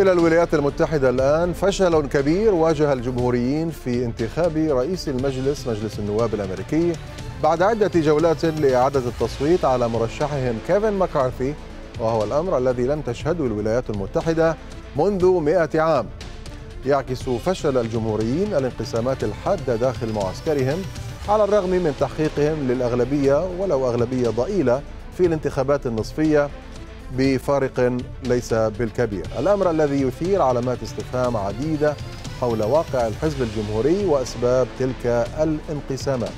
إلى الولايات المتحدة الآن فشل كبير واجه الجمهوريين في انتخاب رئيس المجلس مجلس النواب الأمريكي بعد عدة جولات لإعادة التصويت على مرشحهم كيفن مكارثي وهو الأمر الذي لم تشهده الولايات المتحدة منذ مئة عام يعكس فشل الجمهوريين الانقسامات الحادة داخل معسكرهم على الرغم من تحقيقهم للأغلبية ولو أغلبية ضئيلة في الانتخابات النصفية بفارق ليس بالكبير الأمر الذي يثير علامات استفهام عديدة حول واقع الحزب الجمهوري وأسباب تلك الانقسامات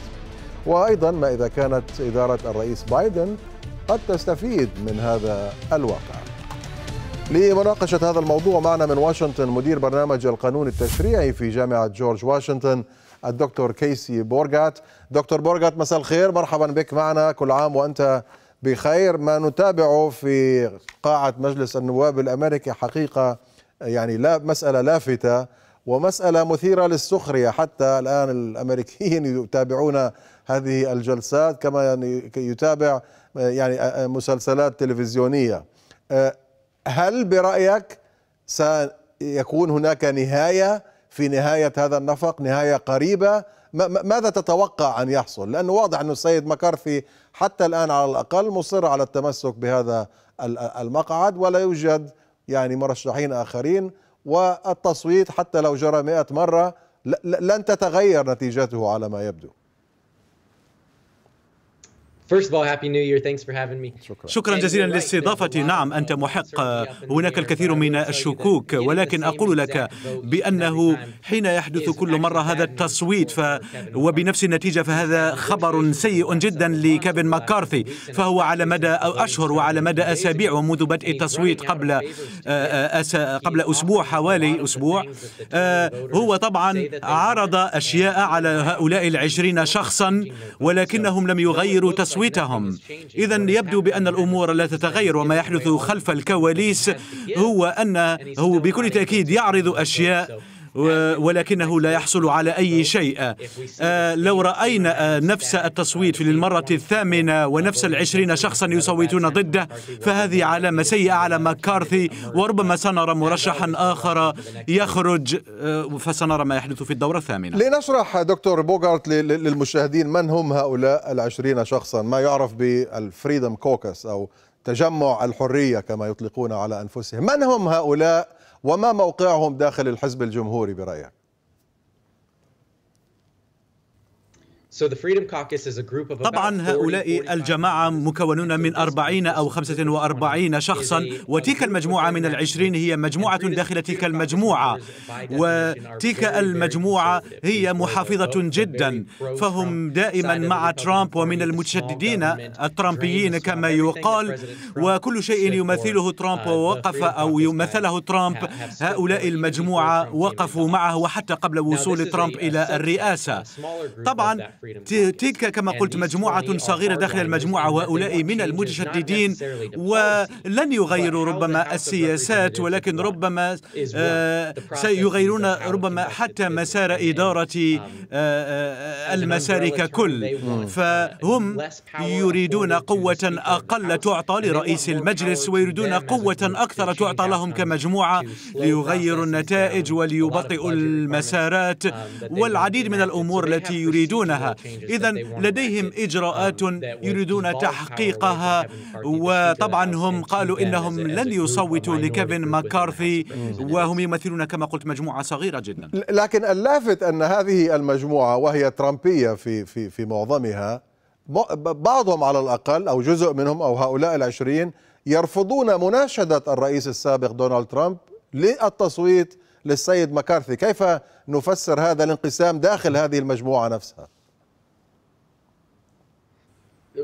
وأيضا ما إذا كانت إدارة الرئيس بايدن قد تستفيد من هذا الواقع لمناقشة هذا الموضوع معنا من واشنطن مدير برنامج القانون التشريعي في جامعة جورج واشنطن الدكتور كيسي بورغات دكتور بورغات مساء الخير مرحبا بك معنا كل عام وأنت بخير ما نتابعه في قاعة مجلس النواب الأمريكي حقيقة يعني لا مسألة لافتة ومسألة مثيرة للسخرية حتى الآن الأمريكيين يتابعون هذه الجلسات كما يعني يتابع يعني مسلسلات تلفزيونية أه، هل برأيك سيكون هناك نهاية في نهاية هذا النفق نهاية قريبة ماذا تتوقع أن يحصل لأنه واضح أن السيد مكارثي حتى الآن على الأقل مصر على التمسك بهذا المقعد ولا يوجد يعني مرشحين آخرين والتصويت حتى لو جرى مئة مرة لن تتغير نتيجته على ما يبدو شكرا جزيلا للاستضافة نعم أنت محق هناك الكثير من الشكوك ولكن أقول لك بأنه حين يحدث كل مرة هذا التصويت ف وبنفس النتيجة فهذا خبر سيء جدا لكيفن ماكارثي فهو على مدى أشهر وعلى مدى أسابيع ومنذ بدء التصويت قبل آه، آه، قبل أسبوع حوالي أسبوع آه، هو طبعا عرض أشياء على هؤلاء العشرين شخصا ولكنهم لم يغيروا تصويت تصويتهم إذا يبدو بأن الأمور لا تتغير وما يحدث خلف الكواليس هو أنه بكل تأكيد يعرض أشياء ولكنه لا يحصل على أي شيء آه، لو رأينا آه، نفس التصويت للمرة الثامنة ونفس العشرين شخصا يصوتون ضده فهذه علامة سيئة على مكارثي وربما سنرى مرشحا آخر يخرج آه، فسنرى ما يحدث في الدورة الثامنة لنشرح دكتور بوغارت للمشاهدين من هم هؤلاء العشرين شخصا ما يعرف بالفريدم كوكس أو تجمع الحرية كما يطلقون على أنفسهم من هم هؤلاء وما موقعهم داخل الحزب الجمهوري برأيك طبعا هؤلاء الجماعة مكونون من 40 أو 45 شخصا وتلك المجموعة من العشرين هي مجموعة داخل تلك المجموعة وتلك المجموعة هي محافظة جدا فهم دائما مع ترامب ومن المتشددين الترامبيين كما يقال وكل شيء uh, يمثله ترامب ووقف أو يمثله ترامب هؤلاء المجموعة وقفوا معه وحتى قبل وصول ترامب إلى الرئاسة طبعا تلك كما قلت مجموعة صغيرة داخل المجموعة وهؤلاء من المتشددين ولن يغيروا ربما السياسات ولكن ربما آه، سيغيرون ربما حتى مسار إدارة um, آه، آه، المسار ككل uh, فهم يريدون قوة أقل تعطى لرئيس المجلس ويريدون قوة أكثر تعطى لهم كمجموعة ليغيروا النتائج وليبطئوا المسارات um, والعديد من الأمور التي يريدونها إذا لديهم إجراءات um, يريدون تحقيقها وطبعا هم قالوا إنهم لن يصوتوا لكيفن ماكارثي mm. وهم يمثلون كما قلت مجموعة صغيرة جدا لكن اللافت أن هذه المجموعة وهي ترامبية في, في, في معظمها بعضهم على الأقل أو جزء منهم أو هؤلاء العشرين يرفضون مناشدة الرئيس السابق دونالد ترامب للتصويت للسيد مكارثي كيف نفسر هذا الانقسام داخل هذه المجموعة نفسها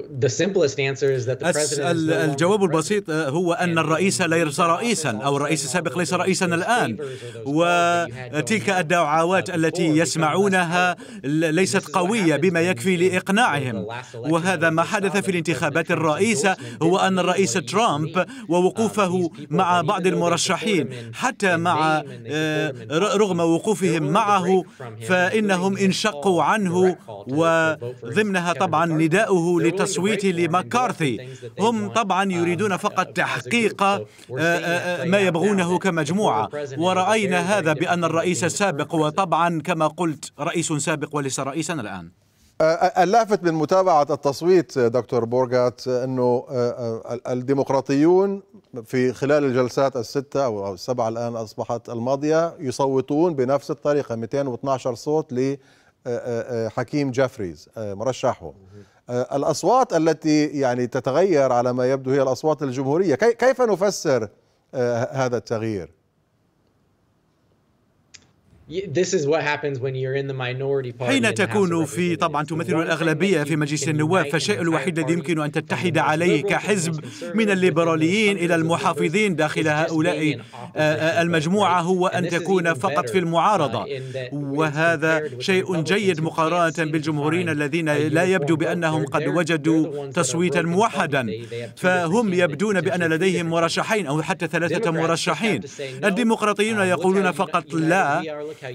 the simplest answer is that the president is الجواب البسيط آه، هو أن الرئيس ليس رئيسا أو الرئيس السابق ليس رئيسا الآن وتلك الدعوات التي يسمعونها ليست قوية بما يكفي لإقناعهم وهذا ما حدث في الانتخابات الرئيسة هو أن الرئيس ترامب ووقوفه مع بعض المرشحين حتى مع آه، رغم وقوفهم معه فإنهم انشقوا عنه وضمنها طبعا نداؤه لتصويت التصويت لمكارثي هم طبعا يريدون فقط تحقيق آه، آه، ما يبغونه كمجموعة ورأينا هذا بأن الرئيس السابق وطبعا كما قلت رئيس سابق وليس رئيسا الآن آه، اللافت من متابعة التصويت دكتور بورغات أنه الديمقراطيون في خلال الجلسات الستة أو السبعة الآن أصبحت الماضية يصوتون بنفس الطريقة 212 صوت آه، آه، آه، حكيم جافريز مرشحه الأصوات التي يعني تتغير على ما يبدو هي الأصوات الجمهورية كيف نفسر هذا التغيير؟ حين تكون في طبعا تمثل الأغلبية في مجلس النواب فالشيء الوحيد الذي يمكن أن تتحد عليه كحزب من الليبراليين إلى المحافظين داخل هؤلاء آه، آه، المجموعة هو أن تكون فقط في المعارضة uh, وهذا شيء جيد مقارنة بالجمهوريين الذين لا يبدو بأنهم قد وجدوا تصويتا موحدا فهم يبدون بأن لديهم مرشحين أو حتى ثلاثة مرشحين الديمقراطيون uh, يقولون فقط لا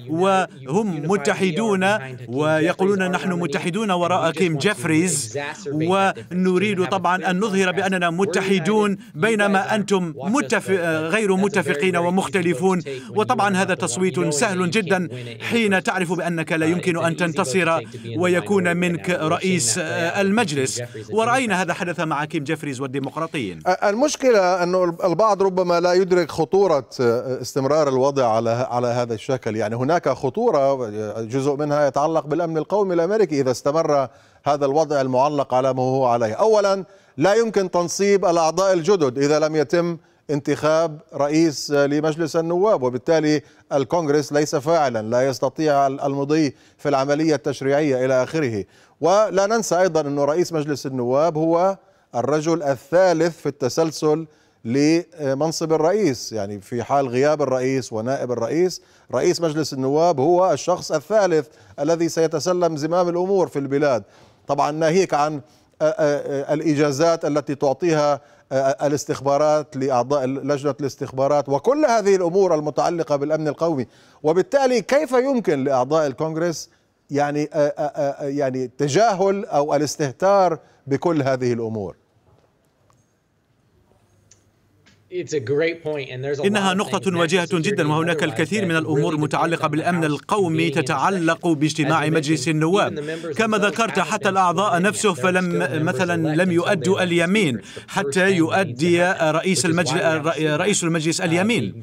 وهم متحدون ويقولون نحن متحدون وراء كيم جيفريز ونريد طبعا أن نظهر بأننا متحدون بينما أنتم متف... Uh, غير متفقين مختلفين ومختلفون وطبعا هذا تصويت سهل جدا حين تعرف بأنك لا يمكن أن تنتصر ويكون منك رئيس المجلس ورأينا هذا حدث مع كيم جيفريز والديمقراطيين المشكلة أن البعض ربما لا يدرك خطورة آه، استمرار الوضع على على هذا الشكل يعني هناك خطورة آه، جزء منها يتعلق بالأمن القومي الأمريكي إذا استمر هذا الوضع المعلق على ما هو عليه أولا لا يمكن تنصيب الأعضاء الجدد إذا لم يتم انتخاب رئيس لمجلس النواب وبالتالي الكونغرس ليس فاعلا لا يستطيع المضي في العملية التشريعية إلى آخره ولا ننسى أيضا أن رئيس مجلس النواب هو الرجل الثالث في التسلسل لمنصب الرئيس يعني في حال غياب الرئيس ونائب الرئيس رئيس مجلس النواب هو الشخص الثالث الذي سيتسلم زمام الأمور في البلاد طبعا ناهيك عن الإجازات التي تعطيها الاستخبارات لاعضاء لجنه الاستخبارات وكل هذه الامور المتعلقه بالامن القومي وبالتالي كيف يمكن لاعضاء الكونغرس يعني آه، آه، آه، يعني تجاهل او الاستهتار بكل هذه الامور إنها نقطة واجهة جدا وهناك الكثير من الأمور المتعلقة بالأمن القومي تتعلق باجتماع مجلس النواب كما ذكرت حتى الأعضاء نفسه فلم مثلا لم يؤدوا اليمين حتى يؤدي رئيس المجلس رئيس المجلس اليمين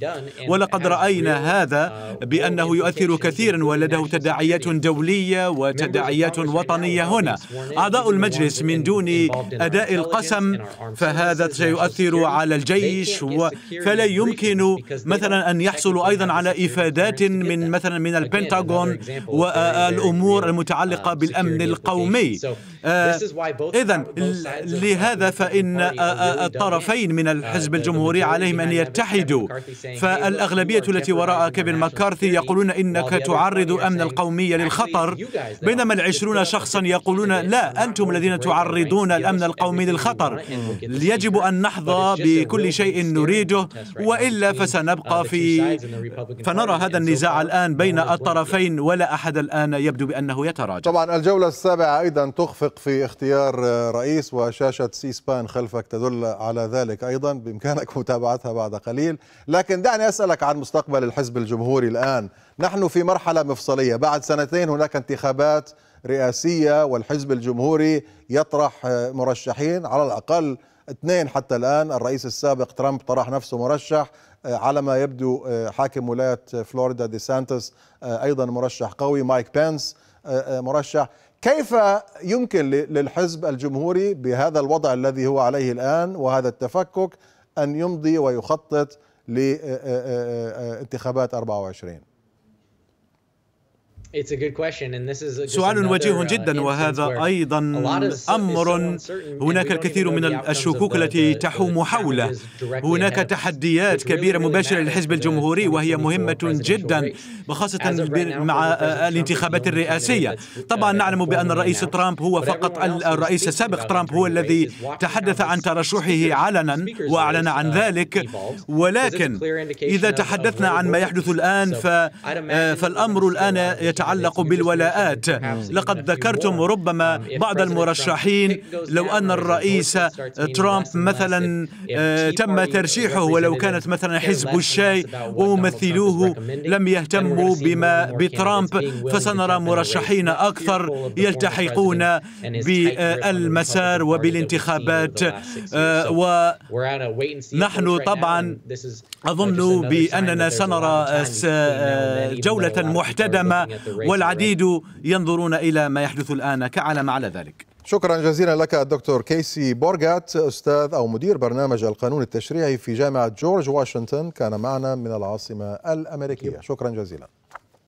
ولقد رأينا هذا uh, بأنه يؤثر كثيرا ولده تداعيات دولية وتداعيات وطنية هنا أعضاء المجلس من دون أداء القسم فهذا سيؤثر على الجيش النشوة فلا يمكن مثلا أن يحصلوا أيضا على إفادات من مثلا من البنتاغون والأمور المتعلقة uh, بالأمن القومي آه، إذا لهذا فإن آه، آه، الطرفين من uh, الحزب الجمهوري عليهم أن يتحدوا فالأغلبية التي وراء كيفن مكارثي يقولون إنك تعرض أمن القومية للخطر بينما العشرون شخصا يقولون لا أنتم الذين تعرضون الأمن القومي للخطر يجب أن نحظى بكل شيء إن نريده وإلا فسنبقى في فنرى هذا النزاع الآن بين الطرفين ولا أحد الآن يبدو بأنه يتراجع طبعا الجولة السابعة أيضا تخفق في اختيار رئيس وشاشة سي سبان خلفك تدل على ذلك أيضا بإمكانك متابعتها بعد قليل لكن دعني أسألك عن مستقبل الحزب الجمهوري الآن نحن في مرحلة مفصلية بعد سنتين هناك انتخابات رئاسية والحزب الجمهوري يطرح مرشحين على الأقل اثنين حتى الآن الرئيس السابق ترامب طرح نفسه مرشح آه، على ما يبدو آه، حاكم ولاية فلوريدا دي سانتس آه، أيضا مرشح قوي مايك بينس مرشح كيف يمكن للحزب الجمهوري بهذا الوضع الذي هو عليه الآن وهذا التفكك أن يمضي ويخطط لانتخابات 24 سؤال وجيه جدا وهذا ايضا امر هناك الكثير من الشكوك التي تحوم حوله هناك تحديات كبيره مباشره للحزب الجمهوري وهي مهمه جدا وخاصه مع الانتخابات الرئاسيه طبعا نعلم بان الرئيس ترامب هو فقط الرئيس السابق ترامب هو الذي تحدث عن ترشحه علنا واعلن عن ذلك ولكن اذا تحدثنا عن ما يحدث الان فالامر الان يتحدث يتعلق بالولاءات لقد ذكرتم ربما um, بعض المرشحين لو أن الرئيس ترامب مثلا آه، تم ترشيحه ولو كانت مثلا حزب الشاي وممثلوه لم يهتموا بما بترامب فسنرى مرشحين أكثر يلتحقون بالمسار وبالانتخابات آه، ونحن طبعا أظن بأننا سنرى آه، جولة محتدمة والعديد ينظرون إلى ما يحدث الآن كعلم على ذلك شكرا جزيلا لك الدكتور كيسي بورغات أستاذ أو مدير برنامج القانون التشريعي في جامعة جورج واشنطن كان معنا من العاصمة الأمريكية شكرا جزيلا